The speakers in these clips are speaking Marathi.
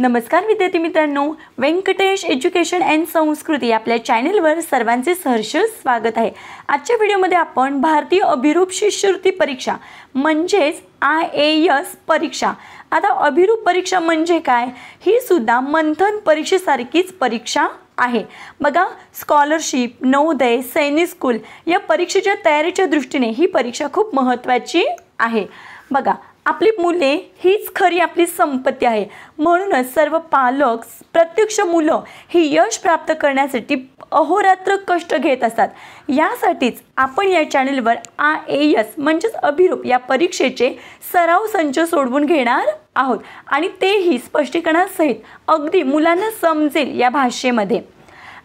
नमस्कार विद्यार्थी मित्रांनो व्यंकटेश एज्युकेशन अँड संस्कृती आपल्या चॅनेलवर सर्वांचे सहर्ष स्वागत आहे आजच्या व्हिडिओमध्ये आपण भारतीय अभिरूप शिष्यवृत्ती परीक्षा म्हणजेच आय ए यस परीक्षा आता अभिरूप परीक्षा म्हणजे काय ही सुद्धा मंथन परीक्षेसारखीच परीक्षा आहे बघा स्कॉलरशिप नवोदय सैनिक स्कूल या परीक्षेच्या तयारीच्या दृष्टीने ही परीक्षा खूप महत्त्वाची आहे बघा आपली मुले हीच खरी आपली संपत्ती आहे म्हणूनच सर्व पालक प्रत्यक्ष मुलं ही यश प्राप्त करण्यासाठी अहोरात्र कष्ट घेत असतात यासाठीच आपण या चॅनेलवर आ ए यस म्हणजेच अभिरूप या परीक्षेचे सराव संच सोडवून घेणार आहोत आणि तेही स्पष्टीकरणासहित अगदी मुलांना समजेल या भाषेमध्ये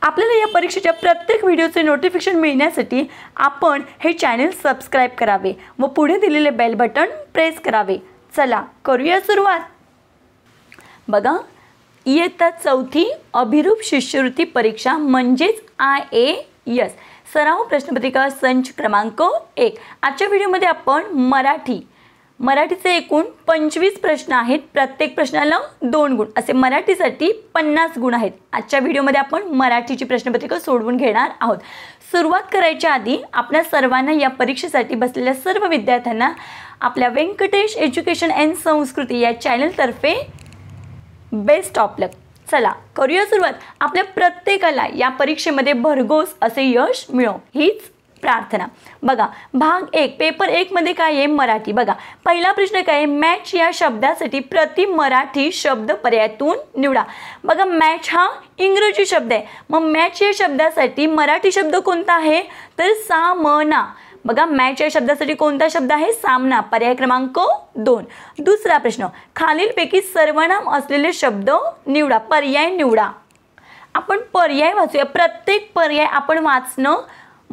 आपल्याला या परीक्षेच्या प्रत्येक व्हिडिओचे नोटिफिकेशन मिळण्यासाठी आपण हे चॅनल सबस्क्राईब करावे व पुढे दिलेले बेल बटन प्रेस करावे चला करूया सुरुवात बघा इयत्ता चौथी अभिरूप शिष्यवृत्ती परीक्षा म्हणजेच आय ए यस सराव प्रश्नपत्रिका संच क्रमांक एक आजच्या व्हिडिओमध्ये आपण मराठी मराठीचे एकूण पंचवीस प्रश्न आहेत प्रत्येक प्रश्नाला दोन गुण असे मराठीसाठी पन्नास गुण आहेत आजच्या व्हिडिओमध्ये आपण मराठीची प्रश्नपत्रिका सोडवून घेणार आहोत सुरुवात करायच्या आधी आपल्या सर्वांना या परीक्षेसाठी बसलेल्या सर्व विद्यार्थ्यांना आपल्या व्यंकटेश एज्युकेशन अँड संस्कृती या चॅनलतर्फे बेस्ट ऑफ लक चला करूया सुरुवात आपल्या प्रत्येकाला या परीक्षेमध्ये भरघोस असे यश मिळो हीच प्रार्थना बघा भाग एक पेपर एकमध्ये काय आहे मराठी बघा पहिला प्रश्न काय आहे मॅच या शब्दासाठी प्रति मराठी शब्द पर्यायातून निवडा बघा मॅच हा इंग्रजी शब्द आहे मग मॅच या शब्दासाठी मराठी शब्द कोणता आहे तर सामना बघा मॅच या शब्दासाठी कोणता शब्द आहे सामना पर्याय क्रमांक दोन दुसरा प्रश्न खालीलपैकी सर्वनाम असलेले शब्द निवडा पर्याय निवडा आपण पर्याय वाचूया प्रत्येक पर्याय आपण वाचणं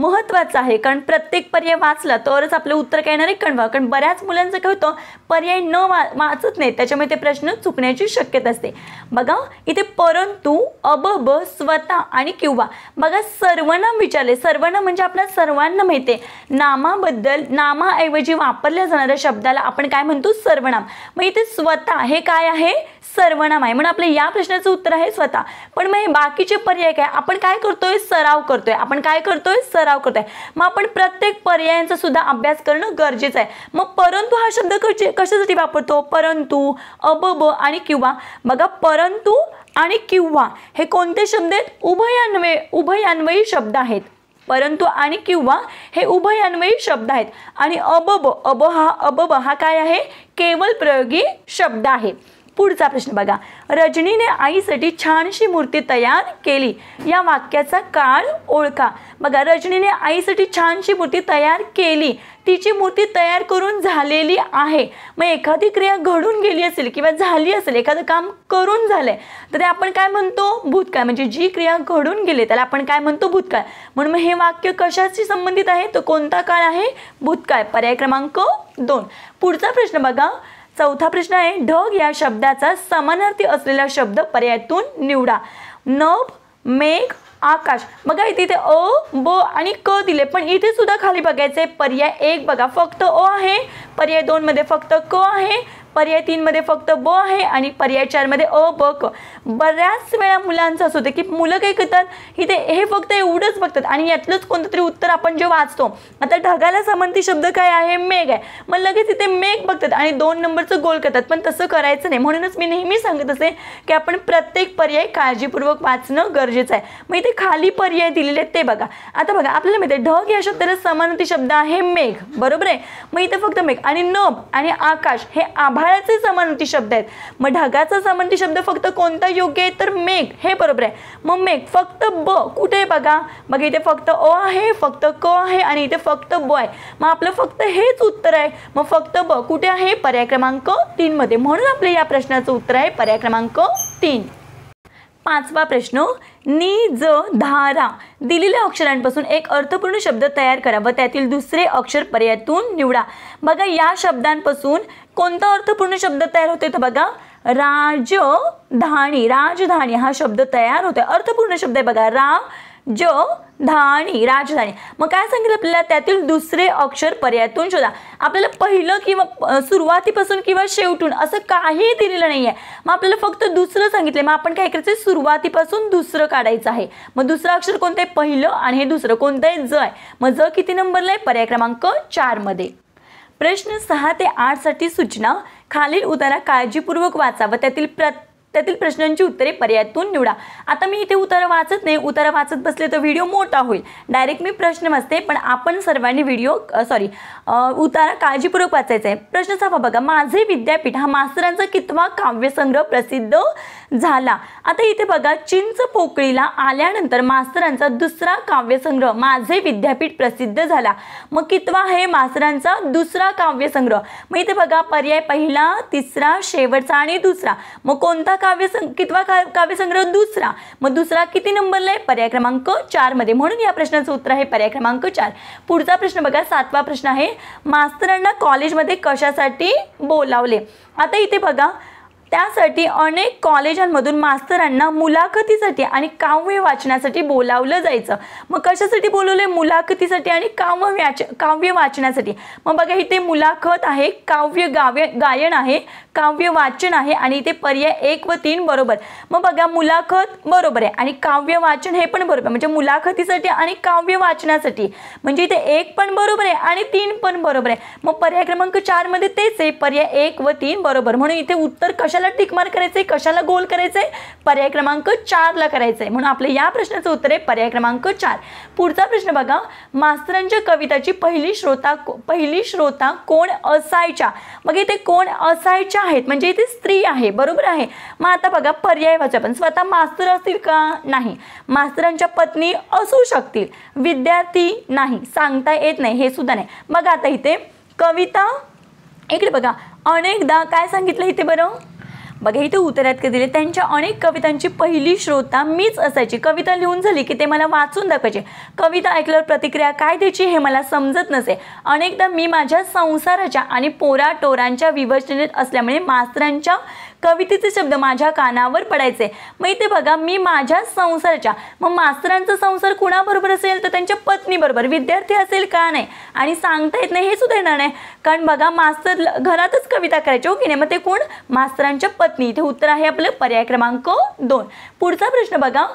महत्वाचं आहे कारण प्रत्येक पर्याय वाचला तरच आपलं उत्तर काय येणार आहे कणवा कारण बऱ्याच मुलांचं काय होतं पर्याय न वा वाचत नाही त्याच्यामुळे ते प्रश्न चुकण्याची शक्यता असते बघा इथे परंतु अब ब स्वतः आणि किंवा बघा सर्वनाम विचारले सर्वनाम म्हणजे आपल्या सर्वांना माहिती आहे नामाबद्दल नामाऐवजी वापरल्या जाणाऱ्या शब्दाला आपण काय म्हणतो सर्वनाम मग इथे स्वतः हे काय आहे सर्वनाम आहे म्हणून आपलं या प्रश्नाचं उत्तर आहे स्वतः पण मग हे बाकीचे पर्याय काय आपण काय करतोय सराव करतोय आपण काय करतोय सराव सराव मग आपण प्रत्येक पर्यायांचा सुद्धा अभ्यास करणं गरजेचं आहे मग परंतु हा शब्द कशासाठी वापरतो परंतु अबब आणि किंवा बघा परंतु आणि किंवा हे कोणते शब्द आहेत उभयान्वय उभयान्वयी शब्द आहेत परंतु आणि किंवा हे उभयान्वयी शब्द आहेत आणि अबब अब हा अबब हा काय आहे केवळ प्रयोगी शब्द आहे पुढचा प्रश्न बघा रजनीने आईसाठी छानशी मूर्ती तयार केली या वाक्याचा काळ ओळखा बघा रजनीने आईसाठी छानशी मूर्ती तयार केली तिची मूर्ती तयार करून झालेली आहे मग एखादी क्रिया घडून गेली असेल किंवा झाली असेल एखादं काम करून झालंय तरी तर आपण काय म्हणतो भूतकाळ म्हणजे जी क्रिया घडून गेली त्याला आपण काय म्हणतो भूतकाळ म्हणून मग हे वाक्य कशाशी संबंधित आहे तो कोणता काळ आहे भूतकाळ पर्याय क्रमांक दोन पुढचा प्रश्न बघा चौथा प्रश्न आहे ढग या शब्दाचा समानार्थी असलेला शब्द पर्यायातून निवडा नभ मेघ आकाश बघा इथे इथे अ ब आणि क दिले पण इथे सुद्धा खाली बघायचं आहे पर्याय एक बघा फक्त अ आहे पर्याय दोन मध्ये फक्त क आहे पर्याय तीनमध्ये फक्त ब आहे आणि पर्याय चारमध्ये अ ब क बऱ्याच वेळा मुलांचं असं होतं की मुलं काय करतात इथे हे फक्त एवढंच बघतात आणि यातलंच कोणतं तरी उत्तर आपण जे वाचतो आता ढगाला संबंधी शब्द काय आहे मेघ आहे मग लगेच इथे मेघ बघतात आणि दोन नंबरचं गोल करतात पण तसं करायचं नाही म्हणूनच मी नेहमी सांगत असे की आपण प्रत्येक पर्याय काळजीपूर्वक वाचणं गरजेचं आहे मग इथे खाली पर्याय दिलेले आहेत ते बघा आता बघा आपल्याला माहिती आहे ढग या शब्दाला समानती शब्द आहे मेघ बरोबर आहे मग इथे फक्त मेघ आणि नभ आणि आकाश हे आभाळ आभाळाचे समानार्थी शब्द आहेत मग ढगाचा समानार्थी शब्द फक्त कोणता योग्य आहे तर मेघ हे बरोबर आहे मग मेघ फक्त ब कुठे बघा मग इथे फक्त अ आहे फक्त क आहे आणि इथे फक्त ब आहे मग आपलं फक्त हेच उत्तर आहे मग फक्त ब कुठे आहे पर्याय क्रमांक तीनमध्ये म्हणून आपले या प्रश्नाचं उत्तर आहे पर्याय क्रमांक तीन पाचवा प्रश्न नी ज धारा दिलेल्या अक्षरांपासून एक अर्थपूर्ण शब्द तयार करा व त्यातील दुसरे अक्षर पर्यायातून निवडा बघा या शब्दांपासून कोणता अर्थपूर्ण शब्द तयार होते तर बघा राजधानी राजधानी हा शब्द तयार होतो अर्थपूर्ण शब्द आहे बघा रा ज धाणी राजधानी मग काय सांगितलं आपल्याला त्यातील दुसरे अक्षर पर्यायातून शोधा आपल्याला पहिलं किंवा सुरुवातीपासून किंवा शेवटून असं काही दिलेलं नाही आहे मग आपल्याला फक्त दुसरं सांगितलं मग आपण काय करायचं सुरुवातीपासून दुसरं काढायचं आहे मग दुसरं अक्षर कोणतं आहे पहिलं आणि हे दुसरं कोणतं आहे ज आहे मग ज किती नंबरला आहे पर्याय क्रमांक चारमध्ये प्रश्न सहा ते आठसाठी सूचना खालील उतारा काळजीपूर्वक वाचा व त्यातील प्रत्येक त्यातील प्रश्नांची उत्तरे पर्यायातून निवडा आता मी इथे उतारा वाचत नाही उतारा वाचत बसले तर व्हिडिओ मोठा होईल डायरेक्ट मी प्रश्न वाचते पण आपण सर्वांनी व्हिडिओ सॉरी उतारा काळजीपूर्वक वाचायचा आहे प्रश्न सफा बघा माझे विद्यापीठ हा मास्तरांचा कितवा काव्यसंग्रह प्रसिद्ध झाला आता इथे बघा चिंच पोकळीला आल्यानंतर मास्तरांचा दुसरा काव्यसंग्रह माझे विद्यापीठ प्रसिद्ध झाला मग कितवा आहे मास्तरांचा दुसरा काव्यसंग्रह मग इथे बघा पर्याय पहिला तिसरा शेवटचा आणि दुसरा मग कोणता सं कितवा काव्यसंग्रह दुसरा मग दुसरा किती नंबरला आहे पर्याय क्रमांक चारमध्ये म्हणून या प्रश्नाचं उत्तर आहे पर्याय क्रमांक चार पुढचा प्रश्न बघा सातवा प्रश्न आहे मास्तरांना कॉलेजमध्ये कशासाठी बोलावले आता इथे बघा त्यासाठी अनेक कॉलेजांमधून मास्तरांना मुलाखतीसाठी आणि काव्य वाचण्यासाठी बोलावलं जायचं मग कशासाठी बोलवलंय मुलाखतीसाठी आणि काव्य वाच काव्य वाचण्यासाठी मग बघा इथे मुलाखत आहे काव्य गाव्य गायन आहे काव्य वाचन आहे आणि इथे पर्याय एक व तीन बरोबर मग बघा मुलाखत बरोबर आहे आणि काव्य वाचन हे पण बरोबर म्हणजे मुलाखतीसाठी आणि काव्य वाचनासाठी म्हणजे इथे एक पण बरोबर आहे आणि तीन पण बरोबर आहे मग पर्याय क्रमांक मध्ये तेच आहे पर्याय एक व तीन बरोबर म्हणून इथे उत्तर कशाला टिकमार करायचंय कशाला गोल करायचंय पर्याय क्रमांक चारला ला आहे म्हणून आपल्या या प्रश्नाचं उत्तर आहे पर्याय क्रमांक चार पुढचा प्रश्न बघा मास्तरांच्या कविताची पहिली श्रोता पहिली श्रोता कोण असायच्या मग इथे कोण असायच्या आहेत म्हणजे इथे स्त्री आहे बरोबर आहे मग आता बघा पर्याय वाचा पण स्वतः मास्तर असतील का नाही मास्तरांच्या पत्नी असू शकतील विद्यार्थी नाही सांगता येत नाही हे सुद्धा नाही मग आता इथे कविता इकडे बघा अनेकदा काय सांगितलं इथे बरं बघा इथे उतरात दिले त्यांच्या अनेक कवितांची पहिली श्रोता मीच असायची कविता लिहून झाली की ते मला वाचून दाखवायचे कविता ऐकल्यावर प्रतिक्रिया काय द्यायची हे मला समजत नसे अनेकदा मी माझ्या संसाराच्या आणि पोरा टोरांच्या विवचनेत असल्यामुळे मास्तरांच्या कवितेचे शब्द माझ्या कानावर पडायचे मग इथे बघा मी माझ्या संसारच्या मग मास्तरांचा संसार कुणाबरोबर असेल तर त्यांच्या पत्नीबरोबर विद्यार्थी असेल का नाही आणि सांगता येत नाही हे सुद्धा येणार नाही कारण बघा मास्तर घरातच कविता करायची हो की नाही मग ते कोण मास्तरांच्या पत्नी इथे उत्तर आहे आपलं पर्याय क्रमांक दोन पुढचा प्रश्न बघा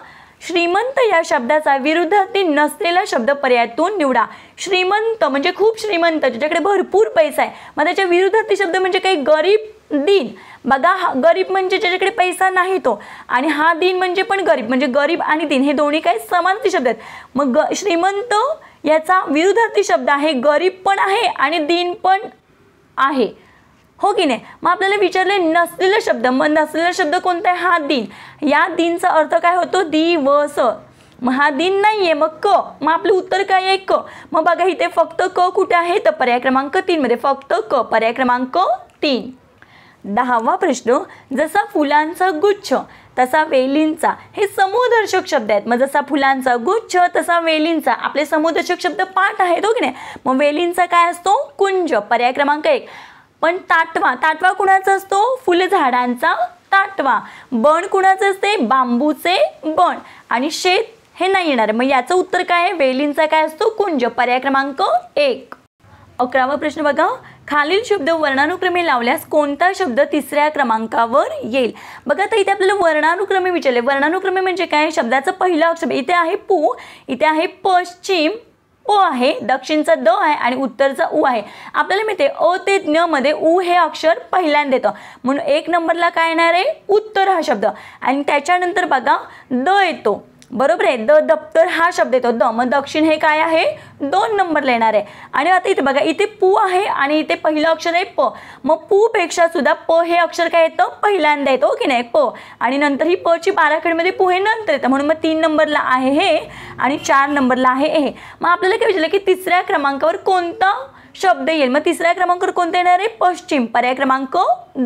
श्रीमंत या शब्दाचा विरुद्धार्थी नसलेला शब्द पर्यायातून निवडा श्रीमंत म्हणजे खूप श्रीमंत ज्याच्याकडे भरपूर पैसा आहे मग त्याच्या विरुद्धार्थी शब्द म्हणजे काही गरीब दिन बघा हा गरीब म्हणजे ज्याच्याकडे पैसा नाही तो आणि हा दिन म्हणजे पण गरीब म्हणजे गरीब आणि दिन हे दोन्ही काय समानार्थी शब्द आहेत मग ग श्रीमंत याचा विरुद्धार्थी शब्द आहे गरीब पण आहे आणि दिन पण आहे हो की नाही मग आपल्याला विचारले नसलेला शब्द मग नसलेला शब्द कोणता आहे हा दिन या दिनचा अर्थ काय होतो दिवस मग हा दिन नाही आहे मग क मग आपलं उत्तर काय आहे क मग बघा इथे फक्त क कुठे आहे तर पर्याय क्रमांक तीनमध्ये फक्त क पर्याय क्रमांक तीन दहावा प्रश्न जसा फुलांचा गुच्छ तसा वेलींचा हे समूहदर्शक शब्द आहेत मग जसा फुलांचा गुच्छ तसा वेलींचा आपले समूहदर्शक शब्द पाठ आहेत हो की नाही मग वेलींचा काय असतो कुंज पर्याय क्रमांक एक पण ताटवा ताटवा कुणाचा असतो फुलझाडांचा ताटवा बण कुणाचं असते बांबूचे बण आणि शेत हे नाही येणार मग याचं उत्तर काय आहे वेलींचा काय असतो कुंज पर्याय क्रमांक एक अकरावा प्रश्न बघा खालील शब्द वर्णानुक्रमे लावल्यास कोणता शब्द तिसऱ्या क्रमांकावर येईल बघा आता इथे आपल्याला वर्णानुक्रमे विचारले वर्णानुक्रमे म्हणजे काय शब्दाचं पहिला अक्षर इथे आहे पू इथे आहे पश्चिम ओ आहे दक्षिणचा द आहे आणि उत्तरचा उ आहे आपल्याला मिळते अ ते ज्ञ मध्ये उ हे अक्षर पहिल्यांदा येतं म्हणून एक नंबरला काय येणार आहे उत्तर हा शब्द आणि त्याच्यानंतर बघा द येतो बरोबर आहे द दप्तर हा शब्द येतो द मग दक्षिण हे काय आहे दोन नंबरला येणार आहे आणि आता इथे बघा इथे पू आहे आणि इथे पहिलं अक्षर आहे प मग पू पेक्षा सुद्धा प हे अक्षर काय येतं पहिल्यांदा येतो हो की नाही प आणि नंतर ही पची बाराखडीमध्ये पू हे नंतर येतं म्हणून मग तीन नंबरला आहे हे आणि चार नंबरला आहे हे मग आपल्याला काय विचारलं की तिसऱ्या क्रमांकावर कोणतं शब्द येईल मग तिसऱ्या क्रमांकावर कोणते येणार आहे पश्चिम पर्याय क्रमांक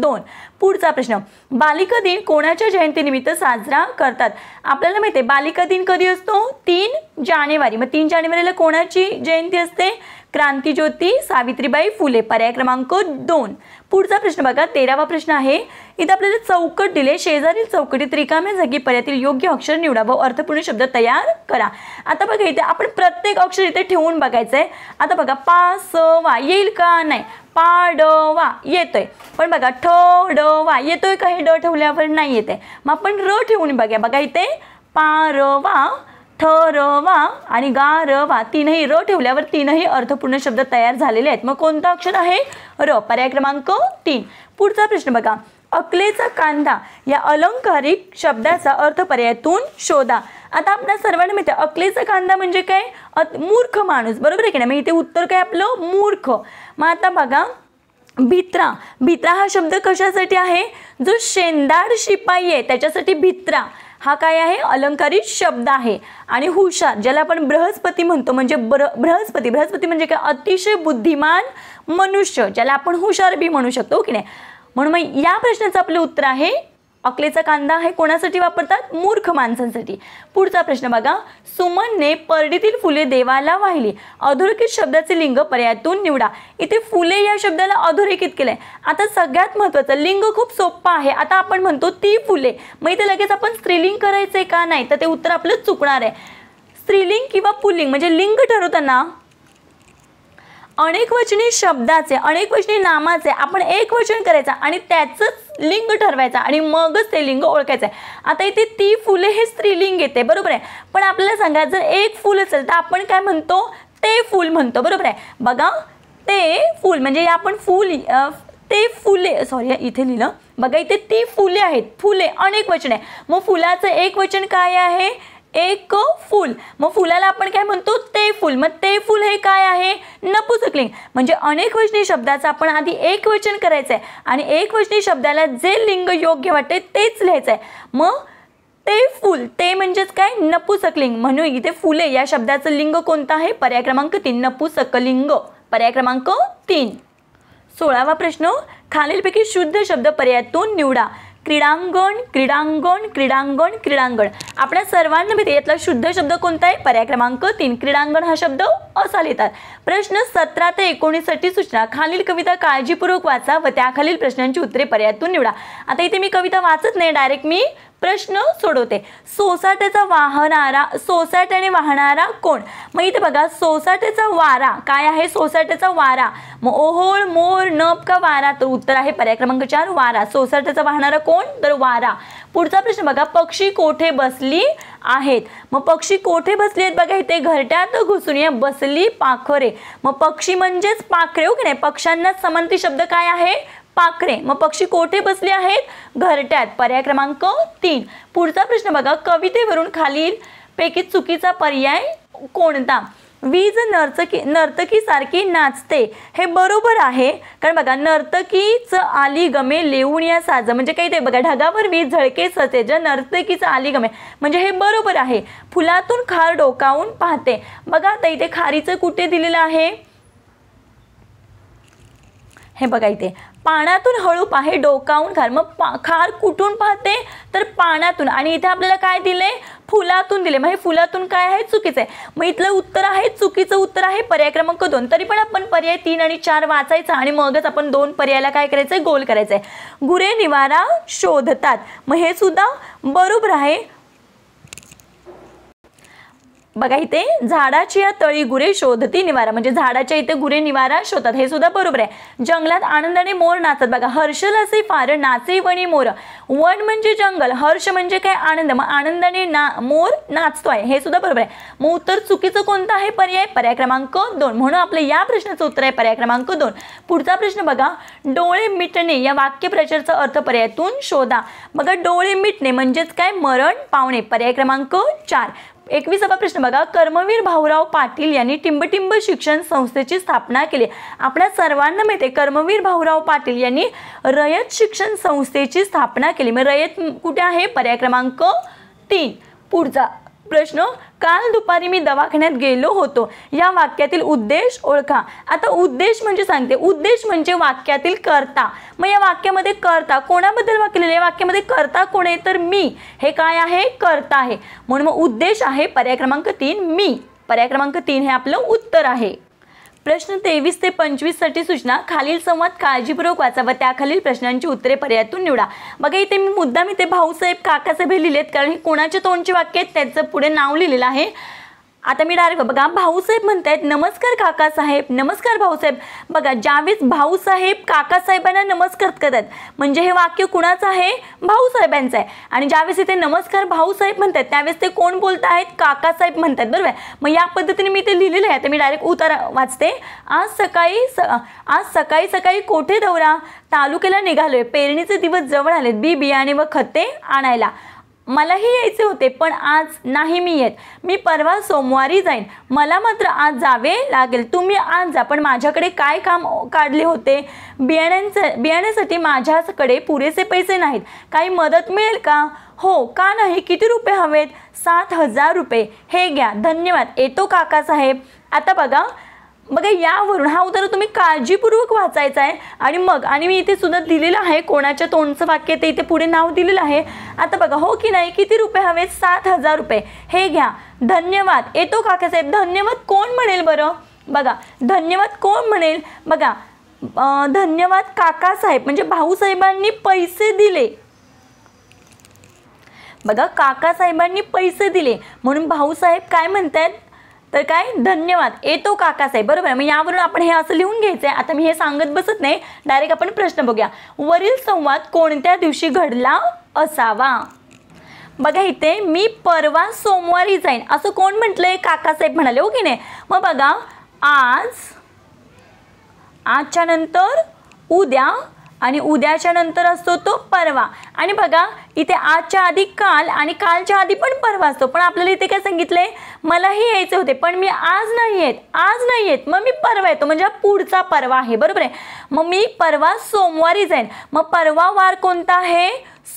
दोन पुढचा प्रश्न बालिका दिन कोणाच्या जयंतीनिमित्त साजरा करतात आपल्याला माहिती आहे बालिका दिन कधी असतो तीन जानेवारी मग तीन जानेवारीला कोणाची जयंती असते क्रांतीज्योती सावित्रीबाई फुले पर्याय क्रमांक दोन पुढचा प्रश्न बघा तेरावा प्रश्न आहे इथं आपल्याला चौकट दिले शेजारील चौकटीत रिकाम्या जागी पर्यातील योग्य अक्षर निवडा व अर्थपूर्ण शब्द तयार करा आता बघा इथे आपण प्रत्येक अक्षर इथे ठेवून बघायचं आहे आता बघा पा स वा येईल का नाही पाडवा येतोय पण बघा ठ ड वा येतोय का हे ड ठेवल्यावर नाही येते मग आपण र ठेवून बघा बघा इथे पारवा थ र वा आणि गा र वा तीनही र ठेवल्यावर तीनही अर्थपूर्ण शब्द तयार झालेले आहेत मग कोणता अक्षर आहे र पर्याय क्रमांक तीन पुढचा प्रश्न बघा अकलेचा कांदा या अलंकारिक शब्दाचा अर्थ पर्यायातून शोधा आता आपल्या सर्वांना माहिती आहे अकलेचा कांदा म्हणजे काय मूर्ख माणूस बरोबर आहे की नाही मग इथे उत्तर काय आपलं मूर्ख मग आता बघा भित्रा भित्रा हा शब्द कशासाठी आहे जो शेंदाड शिपाई आहे त्याच्यासाठी भित्रा हा काय आहे अलंकारित शब्द आहे आणि हुशार ज्याला आपण बृहस्पती म्हणतो म्हणजे ब्र बृहस्पती बृहस्पती म्हणजे काय अतिशय बुद्धिमान मनुष्य ज्याला आपण हुशार बी म्हणू शकतो हो की नाही म्हणून मग या प्रश्नाचं आपलं उत्तर आहे अकलेचा कांदा हे कोणासाठी वापरतात मूर्ख माणसांसाठी पुढचा प्रश्न बघा सुमनने परडीतील फुले देवाला वाहिली अधोरेखित शब्दाचे लिंग पर्यायातून निवडा इथे फुले या शब्दाला अधोरेखित केलंय आता सगळ्यात महत्त्वाचं लिंग खूप सोपं आहे आता आपण म्हणतो ती फुले मग इथे लगेच आपण स्त्रीलिंग करायचंय का नाही तर ते उत्तर आपलं चुकणार आहे स्त्रीलिंग किंवा पुल्लिंग म्हणजे लिंग ठरवताना अनेकवचनी शब्दाचे अनेक वचनी नामाचे आपण एक वचन करायचा आणि त्याचंच लिंग ठरवायचा आणि मगच ते लिंग ओळखायचं आहे आता इथे ती फुले हे स्त्रीलिंग येते बरोबर आहे पण आपल्याला सांगा जर एक फुल असेल तर आपण काय म्हणतो ते फुल म्हणतो बरोबर आहे बघा ते फुल म्हणजे आपण फुल ते फुले सॉरी इथे लिहिलं बघा इथे ती फुले आहेत फुले अनेक वचन आहे मग फुलाचं एक वचन काय आहे एक फूल मग फुलाला आपण काय म्हणतो ते फुल मग ते फुल हे काय आहे नपुसकलिंग म्हणजे अनेक वचनी शब्दाचं आपण आधी एक वचन करायचं आहे आणि एक वचनी शब्दाला जे लिंग योग्य वाटते तेच लिहायचं आहे मग ते फुल ते म्हणजेच काय नपुसकलिंग म्हणून इथे फुले या शब्दाचं लिंग कोणतं आहे पर्याय क्रमांक तीन नपुसकलिंग पर्याय क्रमांक तीन सोळावा प्रश्न खालीलपैकी शुद्ध शब्द पर्यायातून निवडा क्रीडांगण क्रीडांगण क्रीडांगण क्रीडांगण आपल्या सर्वांना भीती यातला शुद्ध शब्द कोणता आहे पर्याय क्रमांक तीन क्रीडांगण हा शब्द असा लिहितात प्रश्न सतरा ते साठी सूचना खालील कविता काळजीपूर्वक वाचा व त्याखालील प्रश्नांची उत्तरे पर्यायातून निवडा आता इथे मी कविता वाचत नाही डायरेक्ट मी प्रश्न सोडवते सोसाट्याचा वाहणारा सोसाट्याने वाहणारा कोण मग इथे बघा सोसाट्याचा वारा काय आहे सोसाट्याचा वारा मग ओहोळ मोर नप का वारा तर उत्तर आहे पर्याय क्रमांक चार वारा सोसाट्याचा वाहणारा कोण तर वारा पुढचा प्रश्न बघा पक्षी कोठे बसली आहेत मग पक्षी कोठे बसले आहेत बघा इथे घरट्यात घुसून या बसली पाखरे मग पक्षी म्हणजेच पाखरे ओके हो नाही पक्ष्यांना समंती शब्द काय आहे पाखरे मग पक्षी कोठे बसले आहेत घरट्यात पर्याय क्रमांक तीन पुढचा प्रश्न बघा कवितेवरून खालील पैकी चुकीचा पर्याय कोणता वीज नर्तकी सारखी नाचते हे बरोबर आहे कारण बघा नर्तकीच आली गमे लेऊन या साज म्हणजे काही ते बघा ढगावर वीज झळके सचे ज नर्तकीचं आली गमे म्हणजे हे बरोबर आहे फुलातून खार डोकावून पाहते बघा आता इथे खारीचं कुठे दिलेलं आहे हे बघा इथे पाण्यातून हळू पाहे डोकावून खार मग पा खार कुठून पाहते तर पाण्यातून आणि इथे आपल्याला काय दिले फुलातून दिले मग हे फुलातून काय आहे चुकीचं आहे मग इथलं उत्तर आहे चुकीचं उत्तर आहे पर्याय क्रमांक दोन तरी पण आपण पर्याय तीन आणि चार वाचायचा आणि मगच आपण दोन पर्यायाला काय करायचं गोल करायचं आहे गुरे निवारा शोधतात मग हे सुद्धा बरोबर आहे बघा इथे झाडाची या तळी गुरे शोधती निवारा म्हणजे झाडाच्या इथे गुरे निवारा शोधतात हे सुद्धा बरोबर आहे जंगलात आनंदाने मोर नाचत बघा हर्षल असे फार नाचे वणी मोर वन म्हणजे जंगल हर्ष म्हणजे काय आनंद मग आनंदाने ना मोर नाचतो आहे हे सुद्धा बरोबर आहे मग उत्तर चुकीचं कोणतं आहे पर्याय पर्याय क्रमांक दोन म्हणून आपलं या प्रश्नाचं उत्तर आहे पर्याय क्रमांक दोन पुढचा प्रश्न बघा डोळे मिटणे या वाक्यप्रचारचा अर्थ पर्यायातून शोधा बघा डोळे मिटणे म्हणजेच काय मरण पावणे पर्याय क्रमांक चार एकविसावा प्रश्न बघा कर्मवीर भाऊराव पाटील यांनी टिंबटिंब शिक्षण संस्थेची स्थापना केली आपल्या सर्वांना माहिती कर्मवीर भाऊराव पाटील यांनी रयत शिक्षण संस्थेची स्थापना केली मग रयत कुठे आहे पर्याय क्रमांक तीन पुढचा प्रश्न काल दुपारी मी दवाखान्यात गेलो होतो या वाक्यातील उद्देश ओळखा आता उद्देश म्हणजे सांगते उद्देश म्हणजे वाक्यातील करता मग या वाक्यामध्ये करता कोणाबद्दल वाक्य या वाक्यामध्ये करता कोण आहे तर मी हे काय आहे करता आहे म्हणून मग उद्देश आहे पर्याय क्रमांक तीन मी पर्याय क्रमांक तीन हे आपलं उत्तर आहे प्रश्न तेवीस ते पंचवीस साठी सूचना खालील संवाद काळजीपूर्वक वाचा व त्याखालील प्रश्नांची उत्तरे पर्यायातून निवडा बघा इथे मी मी ते भाऊसाहेब काकासाहेब हे लिहिलेत कारण हे कोणाचे तोंडचे वाक्य आहेत त्याचं पुढे नाव लिहिलेलं आहे आता मी डायरेक्ट बघा भाऊसाहेब आहेत नमस्कार काकासाहेब नमस्कार भाऊसाहेब बघा ज्यावेळेस भाऊसाहेब काकासाहेबांना नमस्कार करतात म्हणजे हे वाक्य कुणाचं आहे भाऊसाहेबांचं आहे आणि ज्यावेळेस इथे नमस्कार भाऊसाहेब म्हणतात त्यावेळेस ते कोण बोलत आहेत काकासाहेब म्हणतात बरोबर मग या पद्धतीने मी ते लिहिलेलं आहे तर मी डायरेक्ट उतारा वाचते आज सकाळी स आज सकाळी सकाळी कोठे दौरा तालुक्याला निघालोय पेरणीचे दिवस जवळ आलेत बी बियाणे व खते आणायला मलाही यायचे होते पण आज नाही मी येत मी परवा सोमवारी जाईन मला मात्र आज जावे लागेल तुम्ही आज जा पण माझ्याकडे काय काम काढले होते बियाण्यांचं बियाण्यासाठी माझ्याकडे पुरेसे पैसे नाहीत काही मदत मिळेल का हो का नाही किती रुपये हवेत सात हजार रुपये हे घ्या धन्यवाद येतो काकासाहेब आता बघा बघा यावरून हा उतारा तुम्ही काळजीपूर्वक वाचायचा आहे आणि मग आणि मी इथे सुद्धा दिलेलं आहे कोणाच्या तोंडचं वाक्य ते इथे पुढे नाव दिलेलं आहे आता बघा हो की नाही किती रुपये हवे सात हजार रुपये हे घ्या धन्यवाद येतो काकासाहेब धन्यवाद कोण म्हणेल बरं बघा धन्यवाद कोण म्हणेल बघा धन्यवाद काकासाहेब म्हणजे भाऊसाहेबांनी पैसे दिले बघा काकासाहेबांनी पैसे दिले म्हणून भाऊसाहेब काय म्हणतात तर काय धन्यवाद येतो काकासाहेब बरोबर मग यावरून आपण हे असं लिहून घ्यायचं आहे आता मी हे सांगत बसत नाही डायरेक्ट आपण प्रश्न बघूया वरील संवाद कोणत्या दिवशी घडला असावा बघा इथे मी परवा सोमवारी जाईन असं कोण म्हटलंय काकासाहेब म्हणाले हो की नाही मग बघा आज आजच्या नंतर उद्या आणि उद्याच्या नंतर असतो तो परवा आणि बघा इथे आजच्या आधी काल आणि कालच्या आधी पण परवा असतो पण आपल्याला इथे काय सांगितलंय मलाही यायचे होते पण मी आज नाही आहेत आज नाही आहेत मग मी परवा येतो म्हणजे पुढचा परवा आहे बरोबर आहे मग मी परवा सोमवारी जाईन मग परवा वार कोणता आहे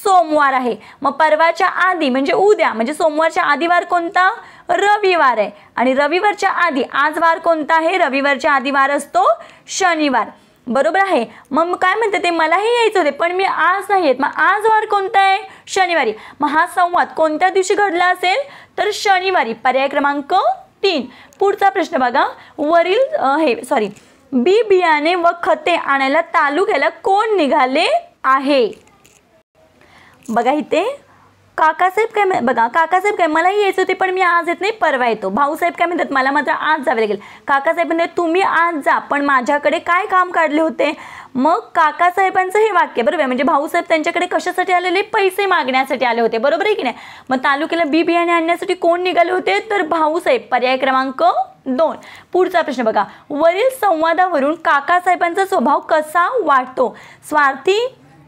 सोमवार आहे मग परवाच्या आधी म्हणजे उद्या म्हणजे सोमवारच्या आधी वार कोणता रविवार आहे आणि रविवारच्या आधी आज वार कोणता आहे रविवारच्या आधी वार असतो शनिवार बरोबर आहे मग काय म्हणते ते मलाही यायचं होते पण मी आज नाही येत मग आज वार कोणता आहे शनिवारी मग हा संवाद कोणत्या दिवशी घडला असेल तर शनिवारी पर्याय क्रमांक तीन पुढचा प्रश्न बघा वरील हे सॉरी बी बियाणे व खते आणायला तालुक्याला कोण निघाले आहे बघा इथे काकासाहेब काय म्हण बघा काकासाहेब काय मलाही यायचं होते पण मी आज येत नाही परवा येतो भाऊसाहेब काय म्हणतात मला मात्र आज जावे लागेल काकासाहेब म्हणतात तुम्ही आज जा पण माझ्याकडे काय काम काढले होते मग काकासाहेबांचं हे वाक्य बरोबर आहे म्हणजे भाऊसाहेब त्यांच्याकडे कशासाठी आलेले पैसे मागण्यासाठी आले होते बरोबर आहे की नाही मग तालुक्याला बी बियाणे आणण्यासाठी कोण निघाले होते तर भाऊसाहेब पर्याय क्रमांक दोन पुढचा प्रश्न बघा वरील संवादावरून काकासाहेबांचा स्वभाव कसा वाटतो स्वार्थी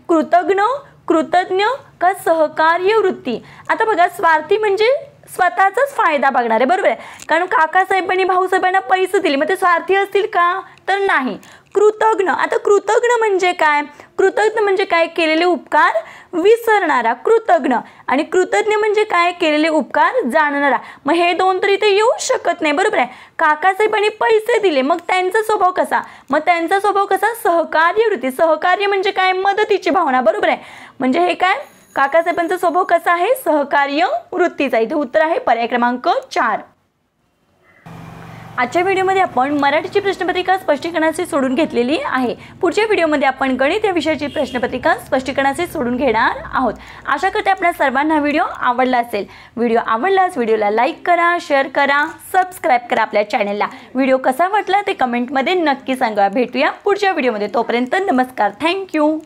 कृतज्ञ कृतज्ञ का सहकार्य वृत्ती आता बघा स्वार्थी म्हणजे स्वतःचाच फायदा बघणार आहे बरोबर आहे कारण काकासाहेबांनी भाऊसाहेबांना पैसे दिले मग ते स्वार्थी असतील का तर नाही कृतज्ञ आता कृतज्ञ म्हणजे काय कृतज्ञ म्हणजे काय केलेले उपकार विसरणारा कृतज्ञ आणि कृतज्ञ म्हणजे काय केलेले उपकार जाणणारा मग हे दोन तर इथे येऊ शकत नाही बरोबर आहे काकासाहेबांनी पैसे दिले मग त्यांचा स्वभाव कसा मग त्यांचा स्वभाव कसा सहकार्यवृत्ती सहकार्य म्हणजे काय मदतीची भावना बरोबर आहे म्हणजे हे काय काकासाहेबांचा स्वभाव कसा आहे सहकार्य वृत्तीचा इथे उत्तर आहे पर्याय क्रमांक चार आजच्या व्हिडिओमध्ये आपण मराठीची प्रश्नपत्रिका स्पष्टीकरणाचे सोडून घेतलेली आहे पुढच्या व्हिडिओमध्ये आपण गणित या विषयाची प्रश्नपत्रिका स्पष्टीकरणाचे सोडून घेणार आहोत आशा करते आपल्या सर्वांना व्हिडिओ आवडला असेल व्हिडिओ आवडलाच व्हिडिओला लाईक करा शेअर करा सबस्क्राईब करा आपल्या चॅनलला व्हिडिओ कसा वाटला ते कमेंटमध्ये नक्की सांगा भेटूया पुढच्या व्हिडिओमध्ये तोपर्यंत नमस्कार थँक्यू